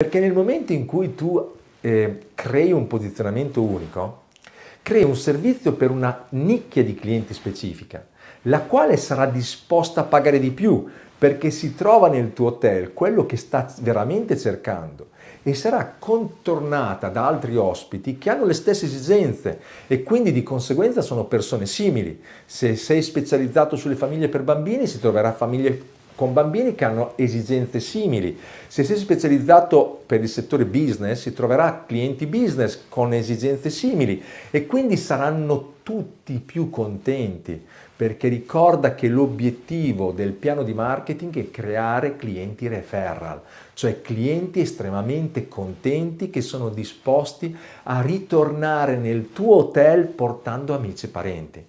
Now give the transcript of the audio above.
Perché nel momento in cui tu eh, crei un posizionamento unico, crei un servizio per una nicchia di clienti specifica, la quale sarà disposta a pagare di più perché si trova nel tuo hotel quello che sta veramente cercando e sarà contornata da altri ospiti che hanno le stesse esigenze e quindi di conseguenza sono persone simili. Se sei specializzato sulle famiglie per bambini si troverà famiglie con bambini che hanno esigenze simili. Se si è specializzato per il settore business, si troverà clienti business con esigenze simili e quindi saranno tutti più contenti perché ricorda che l'obiettivo del piano di marketing è creare clienti referral, cioè clienti estremamente contenti che sono disposti a ritornare nel tuo hotel portando amici e parenti.